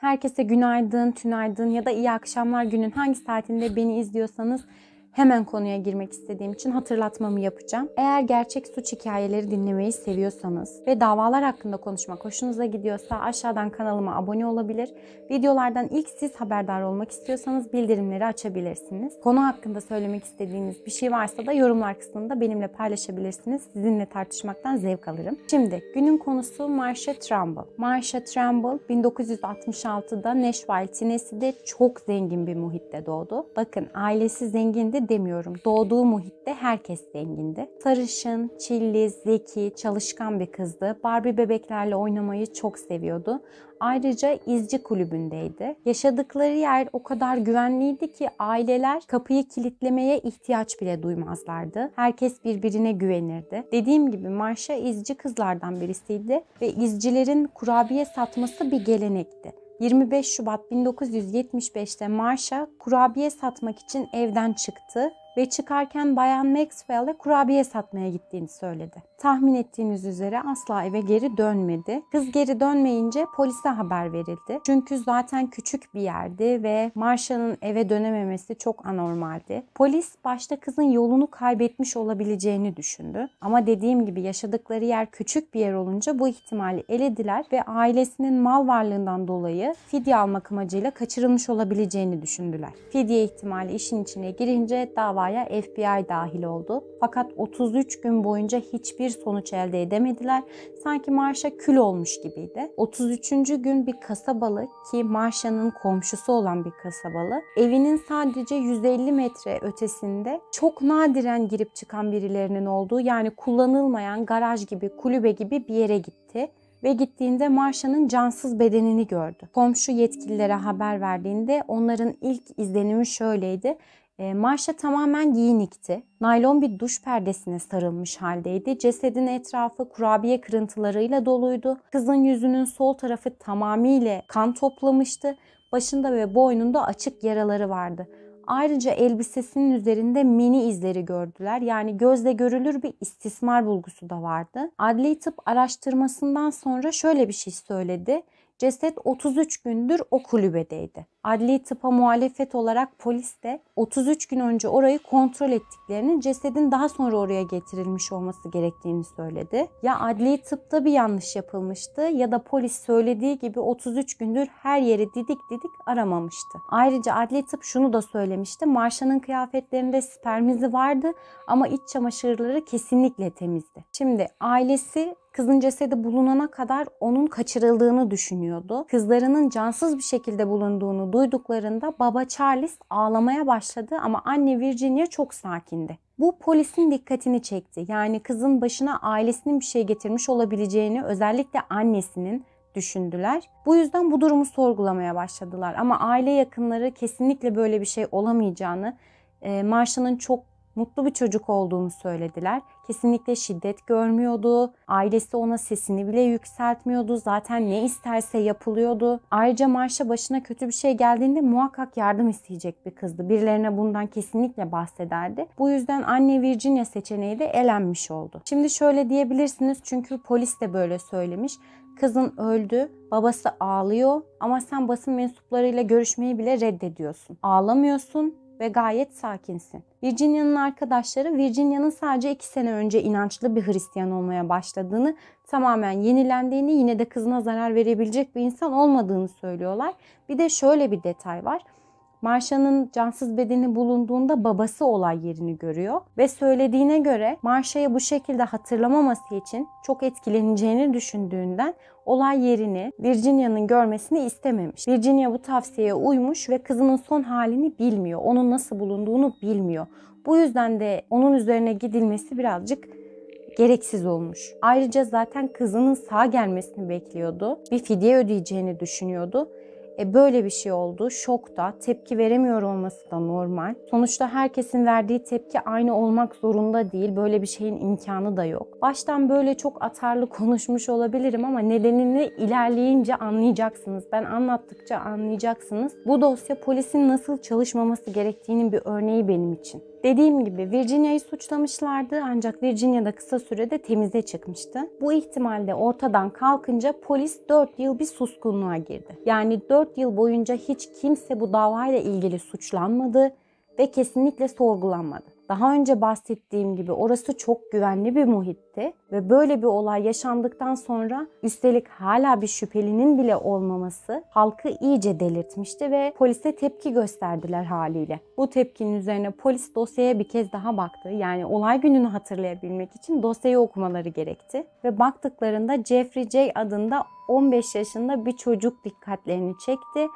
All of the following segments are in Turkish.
Herkese günaydın, tünaydın ya da iyi akşamlar günün hangi saatinde beni izliyorsanız hemen konuya girmek istediğim için hatırlatmamı yapacağım. Eğer gerçek suç hikayeleri dinlemeyi seviyorsanız ve davalar hakkında konuşmak hoşunuza gidiyorsa aşağıdan kanalıma abone olabilir. Videolardan ilk siz haberdar olmak istiyorsanız bildirimleri açabilirsiniz. Konu hakkında söylemek istediğiniz bir şey varsa da yorumlar kısmında benimle paylaşabilirsiniz. Sizinle tartışmaktan zevk alırım. Şimdi günün konusu Marsha Trumbull. Marsha Trumbull 1966'da Nashville, Tennessee'de çok zengin bir muhitte doğdu. Bakın ailesi zengindi demiyorum. Doğduğu muhitte herkes zengindi. Sarışın, çilli, zeki, çalışkan bir kızdı. Barbie bebeklerle oynamayı çok seviyordu. Ayrıca izci kulübündeydi. Yaşadıkları yer o kadar güvenliydi ki aileler kapıyı kilitlemeye ihtiyaç bile duymazlardı. Herkes birbirine güvenirdi. Dediğim gibi Marşa izci kızlardan birisiydi ve izcilerin kurabiye satması bir gelenekti. 25 Şubat 1975'te Marşa kurabiye satmak için evden çıktı ve çıkarken Bayan Maxwell'e kurabiye satmaya gittiğini söyledi. Tahmin ettiğiniz üzere asla eve geri dönmedi. Kız geri dönmeyince polise haber verildi. Çünkü zaten küçük bir yerdi ve Marsha'nın eve dönememesi çok anormaldi. Polis başta kızın yolunu kaybetmiş olabileceğini düşündü. Ama dediğim gibi yaşadıkları yer küçük bir yer olunca bu ihtimali elediler ve ailesinin mal varlığından dolayı fidye almak amacıyla kaçırılmış olabileceğini düşündüler. Fidye ihtimali işin içine girince dava davaya FBI dahil oldu. Fakat 33 gün boyunca hiçbir sonuç elde edemediler. Sanki Marsha kül olmuş gibiydi. 33. gün bir kasabalı ki Marsha'nın komşusu olan bir kasabalı evinin sadece 150 metre ötesinde çok nadiren girip çıkan birilerinin olduğu yani kullanılmayan garaj gibi kulübe gibi bir yere gitti ve gittiğinde Marsha'nın cansız bedenini gördü. Komşu yetkililere haber verdiğinde onların ilk izlenimi şöyleydi. E, Marşa tamamen giyinikti. Naylon bir duş perdesine sarılmış haldeydi. Cesedin etrafı kurabiye kırıntılarıyla doluydu. Kızın yüzünün sol tarafı tamamıyla kan toplamıştı. Başında ve boynunda açık yaraları vardı. Ayrıca elbisesinin üzerinde mini izleri gördüler. Yani gözle görülür bir istismar bulgusu da vardı. Adli tıp araştırmasından sonra şöyle bir şey söyledi. Ceset 33 gündür o kulübedeydi adli tıpa muhalefet olarak polis de 33 gün önce orayı kontrol ettiklerini, cesedin daha sonra oraya getirilmiş olması gerektiğini söyledi. Ya adli tıpta bir yanlış yapılmıştı ya da polis söylediği gibi 33 gündür her yeri didik didik aramamıştı. Ayrıca adli tıp şunu da söylemişti. Marşa'nın kıyafetlerinde sperm izi vardı ama iç çamaşırları kesinlikle temizdi. Şimdi ailesi Kızın cesedi bulunana kadar onun kaçırıldığını düşünüyordu. Kızlarının cansız bir şekilde bulunduğunu duyduklarında baba Charles ağlamaya başladı ama anne Virginia çok sakindi. Bu polisin dikkatini çekti. Yani kızın başına ailesinin bir şey getirmiş olabileceğini özellikle annesinin düşündüler. Bu yüzden bu durumu sorgulamaya başladılar. Ama aile yakınları kesinlikle böyle bir şey olamayacağını, e, Marsha'nın çok mutlu bir çocuk olduğunu söylediler. Kesinlikle şiddet görmüyordu. Ailesi ona sesini bile yükseltmiyordu. Zaten ne isterse yapılıyordu. Ayrıca Marş'a başına kötü bir şey geldiğinde muhakkak yardım isteyecek bir kızdı. Birilerine bundan kesinlikle bahsederdi. Bu yüzden anne Virginia seçeneği de elenmiş oldu. Şimdi şöyle diyebilirsiniz çünkü polis de böyle söylemiş. Kızın öldü, babası ağlıyor ama sen basın mensuplarıyla görüşmeyi bile reddediyorsun. Ağlamıyorsun, ve gayet sakinsin. Virginia'nın arkadaşları Virginia'nın sadece iki sene önce inançlı bir Hristiyan olmaya başladığını, tamamen yenilendiğini, yine de kızına zarar verebilecek bir insan olmadığını söylüyorlar. Bir de şöyle bir detay var. Marsha'nın cansız bedeni bulunduğunda babası olay yerini görüyor ve söylediğine göre Marsha'yı bu şekilde hatırlamaması için çok etkileneceğini düşündüğünden olay yerini Virginia'nın görmesini istememiş. Virginia bu tavsiyeye uymuş ve kızının son halini bilmiyor. Onun nasıl bulunduğunu bilmiyor. Bu yüzden de onun üzerine gidilmesi birazcık gereksiz olmuş. Ayrıca zaten kızının sağ gelmesini bekliyordu. Bir fidye ödeyeceğini düşünüyordu e böyle bir şey oldu. şok da, tepki veremiyor olması da normal. Sonuçta herkesin verdiği tepki aynı olmak zorunda değil. Böyle bir şeyin imkanı da yok. Baştan böyle çok atarlı konuşmuş olabilirim ama nedenini ilerleyince anlayacaksınız. Ben anlattıkça anlayacaksınız. Bu dosya polisin nasıl çalışmaması gerektiğinin bir örneği benim için. Dediğim gibi Virginia'yı suçlamışlardı ancak Virginia da kısa sürede temize çıkmıştı. Bu ihtimal de ortadan kalkınca polis 4 yıl bir suskunluğa girdi. Yani 4 yıl boyunca hiç kimse bu davayla ilgili suçlanmadı ve kesinlikle sorgulanmadı. Daha önce bahsettiğim gibi orası çok güvenli bir muhitti ve böyle bir olay yaşandıktan sonra üstelik hala bir şüphelinin bile olmaması halkı iyice delirtmişti ve polise tepki gösterdiler haliyle. Bu tepkinin üzerine polis dosyaya bir kez daha baktı. Yani olay gününü hatırlayabilmek için dosyayı okumaları gerekti ve baktıklarında Jeffrey J adında 15 yaşında bir çocuk dikkatlerini çekti.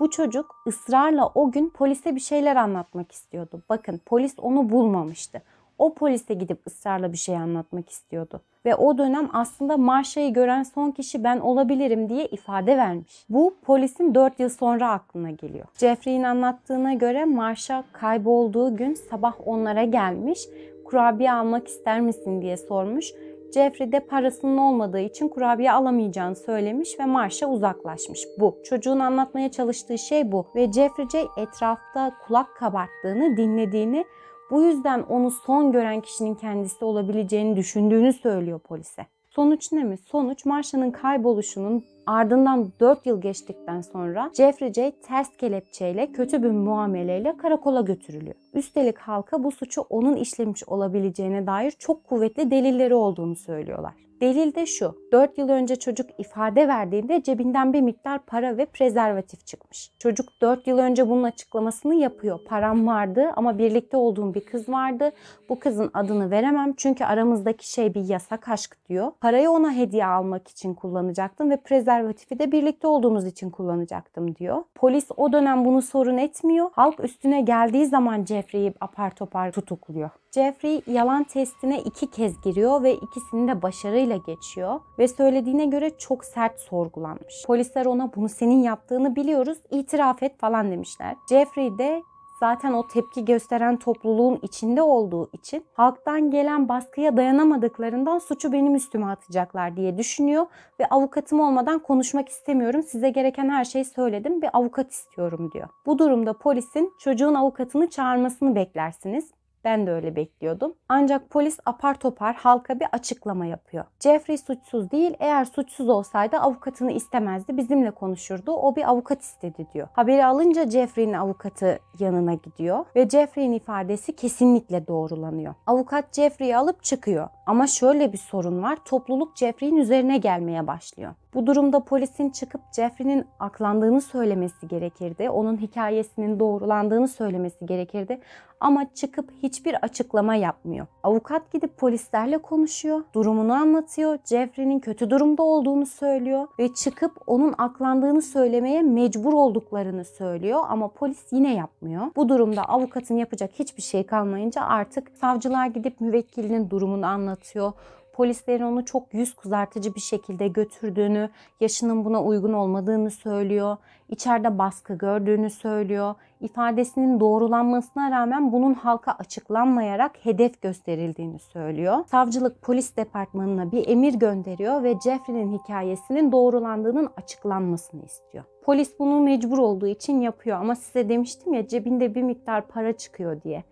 Bu çocuk ısrarla o gün polise bir şeyler anlatmak istiyordu. Bakın polis onu bulmamıştı. O polise gidip ısrarla bir şey anlatmak istiyordu. Ve o dönem aslında Marsha'yı gören son kişi ben olabilirim diye ifade vermiş. Bu polisin 4 yıl sonra aklına geliyor. Jeffrey'in anlattığına göre Marsha kaybolduğu gün sabah onlara gelmiş. Kurabiye almak ister misin diye sormuş Jeffrey de parasının olmadığı için kurabiye alamayacağını söylemiş ve Marsha uzaklaşmış. Bu. Çocuğun anlatmaya çalıştığı şey bu ve Jeffrey'ce etrafta kulak kabarttığını, dinlediğini bu yüzden onu son gören kişinin kendisi olabileceğini düşündüğünü söylüyor polise. Sonuç ne mi? Sonuç Marsha'nın kayboluşunun Ardından 4 yıl geçtikten sonra Jeffrey J. ters kelepçeyle kötü bir muameleyle karakola götürülüyor. Üstelik halka bu suçu onun işlemiş olabileceğine dair çok kuvvetli delilleri olduğunu söylüyorlar. Delil de şu, 4 yıl önce çocuk ifade verdiğinde cebinden bir miktar para ve prezervatif çıkmış. Çocuk 4 yıl önce bunun açıklamasını yapıyor. Param vardı ama birlikte olduğum bir kız vardı. Bu kızın adını veremem çünkü aramızdaki şey bir yasak aşk diyor. Parayı ona hediye almak için kullanacaktım ve prezervatifi de birlikte olduğumuz için kullanacaktım diyor. Polis o dönem bunu sorun etmiyor. Halk üstüne geldiği zaman Jeffrey'i apar topar tutukluyor. Jeffrey yalan testine iki kez giriyor ve ikisini de başarıyla geçiyor ve söylediğine göre çok sert sorgulanmış. Polisler ona bunu senin yaptığını biliyoruz itiraf et falan demişler. Jeffrey de zaten o tepki gösteren topluluğun içinde olduğu için halktan gelen baskıya dayanamadıklarından suçu benim üstüme atacaklar diye düşünüyor ve avukatım olmadan konuşmak istemiyorum. Size gereken her şeyi söyledim. Bir avukat istiyorum diyor. Bu durumda polisin çocuğun avukatını çağırmasını beklersiniz. Ben de öyle bekliyordum. Ancak polis apar topar halka bir açıklama yapıyor. Jeffrey suçsuz değil, eğer suçsuz olsaydı avukatını istemezdi, bizimle konuşurdu. O bir avukat istedi diyor. Haberi alınca Jeffrey'nin avukatı yanına gidiyor ve Jeffrey'in ifadesi kesinlikle doğrulanıyor. Avukat Jeffrey'i alıp çıkıyor. Ama şöyle bir sorun var. Topluluk Jeffrey'in üzerine gelmeye başlıyor. Bu durumda polisin çıkıp Jeffrey'nin aklandığını söylemesi gerekirdi. Onun hikayesinin doğrulandığını söylemesi gerekirdi. Ama çıkıp hiçbir açıklama yapmıyor. Avukat gidip polislerle konuşuyor, durumunu anlatıyor, Jeffrey'nin kötü durumda olduğunu söylüyor ve çıkıp onun aklandığını söylemeye mecbur olduklarını söylüyor ama polis yine yapmıyor. Bu durumda avukatın yapacak hiçbir şey kalmayınca artık savcılar gidip müvekkilinin durumunu anlatıyor Polislerin onu çok yüz kızartıcı bir şekilde götürdüğünü, yaşının buna uygun olmadığını söylüyor. İçeride baskı gördüğünü söylüyor. İfadesinin doğrulanmasına rağmen bunun halka açıklanmayarak hedef gösterildiğini söylüyor. Savcılık polis departmanına bir emir gönderiyor ve Jeffrey'nin hikayesinin doğrulandığının açıklanmasını istiyor. Polis bunu mecbur olduğu için yapıyor ama size demiştim ya cebinde bir miktar para çıkıyor diye.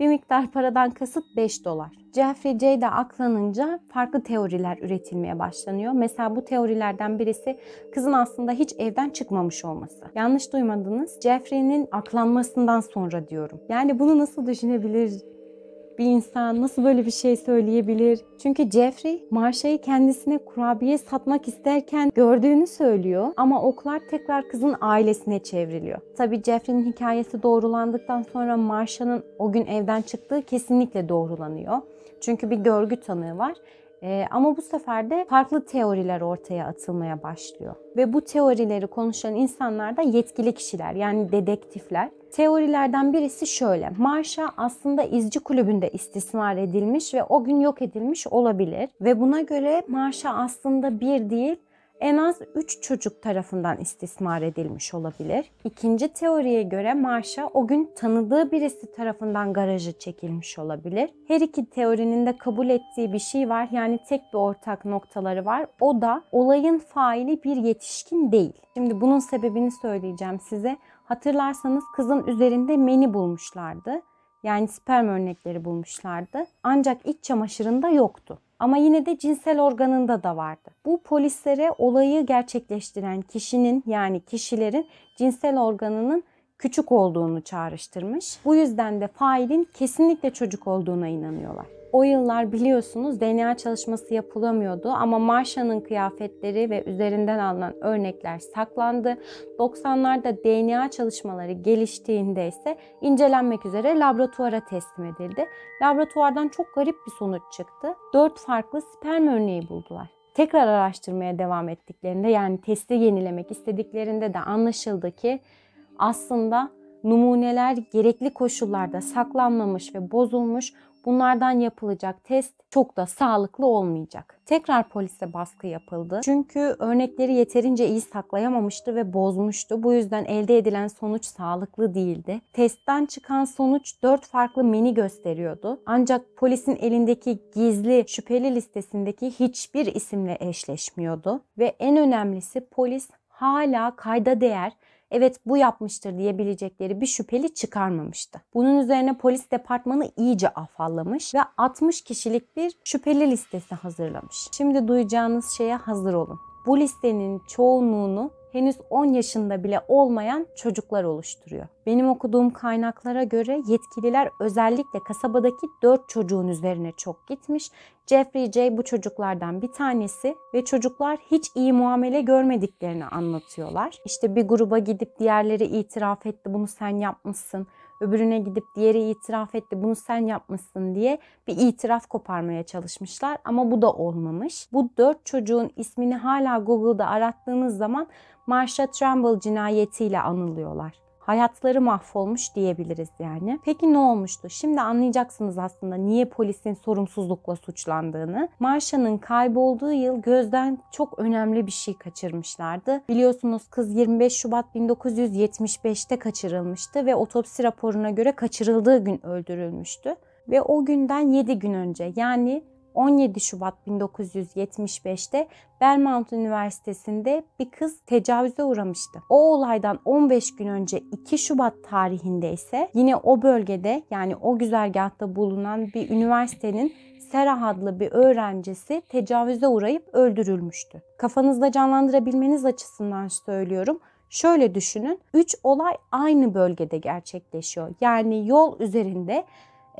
Bir miktar paradan kasıt 5 dolar. Jeffrey Jay'de aklanınca farklı teoriler üretilmeye başlanıyor. Mesela bu teorilerden birisi kızın aslında hiç evden çıkmamış olması. Yanlış duymadınız. Jeffrey'nin aklanmasından sonra diyorum. Yani bunu nasıl düşünebilir bir insan nasıl böyle bir şey söyleyebilir? Çünkü Jeffrey Marsha'yı kendisine kurabiye satmak isterken gördüğünü söylüyor ama oklar tekrar kızın ailesine çevriliyor. Tabi Jeffrey'nin hikayesi doğrulandıktan sonra Marsha'nın o gün evden çıktığı kesinlikle doğrulanıyor. Çünkü bir görgü tanığı var. Ee, ama bu sefer de farklı teoriler ortaya atılmaya başlıyor. Ve bu teorileri konuşan insanlar da yetkili kişiler yani dedektifler. Teorilerden birisi şöyle. Marsha aslında izci kulübünde istismar edilmiş ve o gün yok edilmiş olabilir. Ve buna göre Marsha aslında bir değil en az 3 çocuk tarafından istismar edilmiş olabilir. İkinci teoriye göre Marsha o gün tanıdığı birisi tarafından garajı çekilmiş olabilir. Her iki teorinin de kabul ettiği bir şey var. Yani tek bir ortak noktaları var. O da olayın faili bir yetişkin değil. Şimdi bunun sebebini söyleyeceğim size. Hatırlarsanız kızın üzerinde meni bulmuşlardı. Yani sperm örnekleri bulmuşlardı. Ancak iç çamaşırında yoktu. Ama yine de cinsel organında da vardı. Bu polislere olayı gerçekleştiren kişinin yani kişilerin cinsel organının küçük olduğunu çağrıştırmış. Bu yüzden de failin kesinlikle çocuk olduğuna inanıyorlar. O yıllar biliyorsunuz DNA çalışması yapılamıyordu ama Marsha'nın kıyafetleri ve üzerinden alınan örnekler saklandı. 90'larda DNA çalışmaları geliştiğinde ise incelenmek üzere laboratuvara teslim edildi. Laboratuvardan çok garip bir sonuç çıktı. 4 farklı sperm örneği buldular tekrar araştırmaya devam ettiklerinde yani testi yenilemek istediklerinde de anlaşıldı ki aslında numuneler gerekli koşullarda saklanmamış ve bozulmuş bunlardan yapılacak test çok da sağlıklı olmayacak. Tekrar polise baskı yapıldı. Çünkü örnekleri yeterince iyi saklayamamıştı ve bozmuştu. Bu yüzden elde edilen sonuç sağlıklı değildi. Testten çıkan sonuç 4 farklı mini gösteriyordu. Ancak polisin elindeki gizli şüpheli listesindeki hiçbir isimle eşleşmiyordu ve en önemlisi polis hala kayda değer evet bu yapmıştır diyebilecekleri bir şüpheli çıkarmamıştı. Bunun üzerine polis departmanı iyice afallamış ve 60 kişilik bir şüpheli listesi hazırlamış. Şimdi duyacağınız şeye hazır olun. Bu listenin çoğunluğunu henüz 10 yaşında bile olmayan çocuklar oluşturuyor. Benim okuduğum kaynaklara göre yetkililer özellikle kasabadaki 4 çocuğun üzerine çok gitmiş. Jeffrey J bu çocuklardan bir tanesi ve çocuklar hiç iyi muamele görmediklerini anlatıyorlar. İşte bir gruba gidip diğerleri itiraf etti bunu sen yapmışsın öbürüne gidip diğeri itiraf etti bunu sen yapmışsın diye bir itiraf koparmaya çalışmışlar ama bu da olmamış. Bu dört çocuğun ismini hala Google'da arattığınız zaman Marsha Trumbull cinayetiyle anılıyorlar hayatları mahvolmuş diyebiliriz yani. Peki ne olmuştu? Şimdi anlayacaksınız aslında niye polisin sorumsuzlukla suçlandığını. Marsha'nın kaybolduğu yıl gözden çok önemli bir şey kaçırmışlardı. Biliyorsunuz kız 25 Şubat 1975'te kaçırılmıştı ve otopsi raporuna göre kaçırıldığı gün öldürülmüştü. Ve o günden 7 gün önce yani 17 Şubat 1975'te Belmont Üniversitesi'nde bir kız tecavüze uğramıştı. O olaydan 15 gün önce 2 Şubat tarihinde ise yine o bölgede yani o güzergahta bulunan bir üniversitenin Serah adlı bir öğrencisi tecavüze uğrayıp öldürülmüştü. Kafanızda canlandırabilmeniz açısından söylüyorum. Şöyle düşünün, 3 olay aynı bölgede gerçekleşiyor. Yani yol üzerinde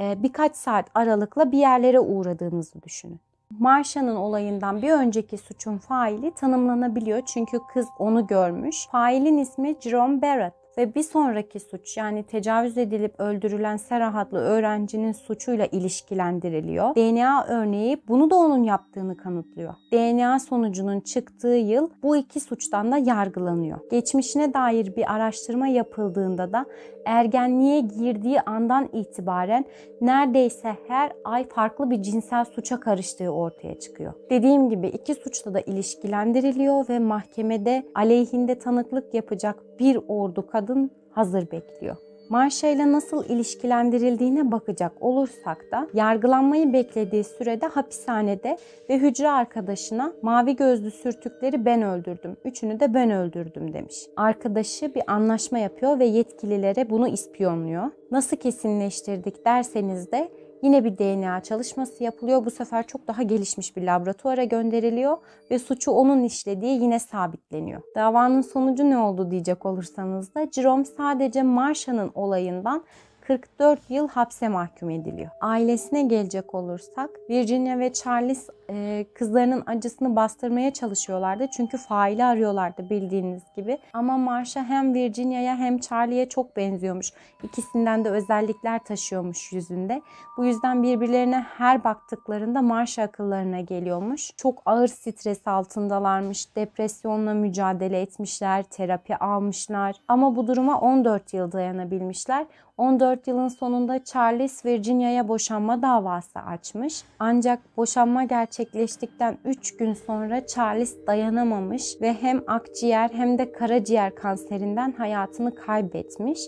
e, birkaç saat aralıkla bir yerlere uğradığınızı düşünün. Marsha'nın olayından bir önceki suçun faili tanımlanabiliyor çünkü kız onu görmüş. Failin ismi Jerome Barrett ve bir sonraki suç yani tecavüz edilip öldürülen Serah adlı öğrencinin suçuyla ilişkilendiriliyor. DNA örneği bunu da onun yaptığını kanıtlıyor. DNA sonucunun çıktığı yıl bu iki suçtan da yargılanıyor. Geçmişine dair bir araştırma yapıldığında da ergenliğe girdiği andan itibaren neredeyse her ay farklı bir cinsel suça karıştığı ortaya çıkıyor. Dediğim gibi iki suçla da ilişkilendiriliyor ve mahkemede aleyhinde tanıklık yapacak bir ordu kadar kadın hazır bekliyor. Marşa ile nasıl ilişkilendirildiğine bakacak olursak da yargılanmayı beklediği sürede hapishanede ve hücre arkadaşına mavi gözlü sürtükleri ben öldürdüm, üçünü de ben öldürdüm demiş. Arkadaşı bir anlaşma yapıyor ve yetkililere bunu ispiyonluyor. Nasıl kesinleştirdik derseniz de Yine bir DNA çalışması yapılıyor. Bu sefer çok daha gelişmiş bir laboratuvara gönderiliyor ve suçu onun işlediği yine sabitleniyor. Davanın sonucu ne oldu diyecek olursanız da Jerome sadece Marsha'nın olayından 44 yıl hapse mahkum ediliyor. Ailesine gelecek olursak Virginia ve Charles e, kızlarının acısını bastırmaya çalışıyorlardı. Çünkü faili arıyorlardı bildiğiniz gibi. Ama Marsha hem Virginia'ya hem Charlie'ye çok benziyormuş. İkisinden de özellikler taşıyormuş yüzünde. Bu yüzden birbirlerine her baktıklarında Marsha akıllarına geliyormuş. Çok ağır stres altındalarmış. Depresyonla mücadele etmişler, terapi almışlar. Ama bu duruma 14 yıl dayanabilmişler. 14 yılın sonunda Charles Virginia'ya boşanma davası açmış. Ancak boşanma gerçekleştikten 3 gün sonra Charles dayanamamış ve hem akciğer hem de karaciğer kanserinden hayatını kaybetmiş.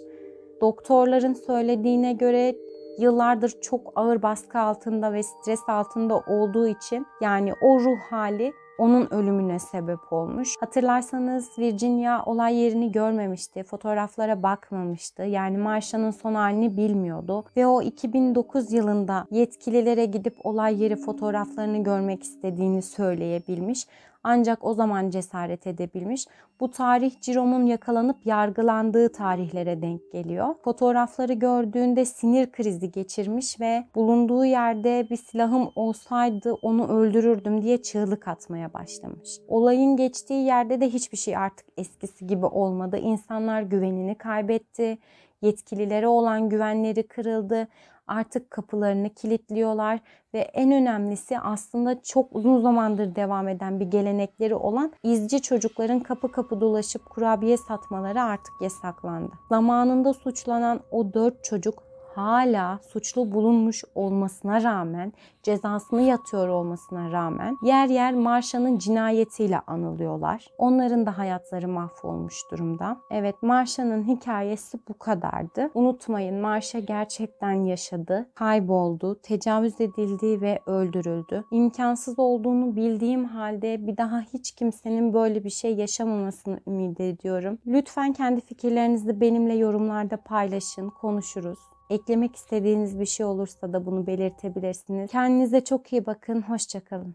Doktorların söylediğine göre yıllardır çok ağır baskı altında ve stres altında olduğu için yani o ruh hali onun ölümüne sebep olmuş. Hatırlarsanız Virginia olay yerini görmemişti, fotoğraflara bakmamıştı. Yani Marsha'nın son halini bilmiyordu ve o 2009 yılında yetkililere gidip olay yeri fotoğraflarını görmek istediğini söyleyebilmiş. Ancak o zaman cesaret edebilmiş. Bu tarih Cirom'un yakalanıp yargılandığı tarihlere denk geliyor. Fotoğrafları gördüğünde sinir krizi geçirmiş ve bulunduğu yerde bir silahım olsaydı onu öldürürdüm diye çığlık atmaya başlamış. Olayın geçtiği yerde de hiçbir şey artık eskisi gibi olmadı. İnsanlar güvenini kaybetti yetkililere olan güvenleri kırıldı artık kapılarını kilitliyorlar ve en önemlisi aslında çok uzun zamandır devam eden bir gelenekleri olan izci çocukların kapı kapı dolaşıp kurabiye satmaları artık yasaklandı. Zamanında suçlanan o dört çocuk hala suçlu bulunmuş olmasına rağmen, cezasını yatıyor olmasına rağmen yer yer Marsha'nın cinayetiyle anılıyorlar. Onların da hayatları mahvolmuş durumda. Evet Marsha'nın hikayesi bu kadardı. Unutmayın Marsha gerçekten yaşadı, kayboldu, tecavüz edildi ve öldürüldü. İmkansız olduğunu bildiğim halde bir daha hiç kimsenin böyle bir şey yaşamamasını ümit ediyorum. Lütfen kendi fikirlerinizi benimle yorumlarda paylaşın, konuşuruz. Eklemek istediğiniz bir şey olursa da bunu belirtebilirsiniz. Kendinize çok iyi bakın. Hoşçakalın.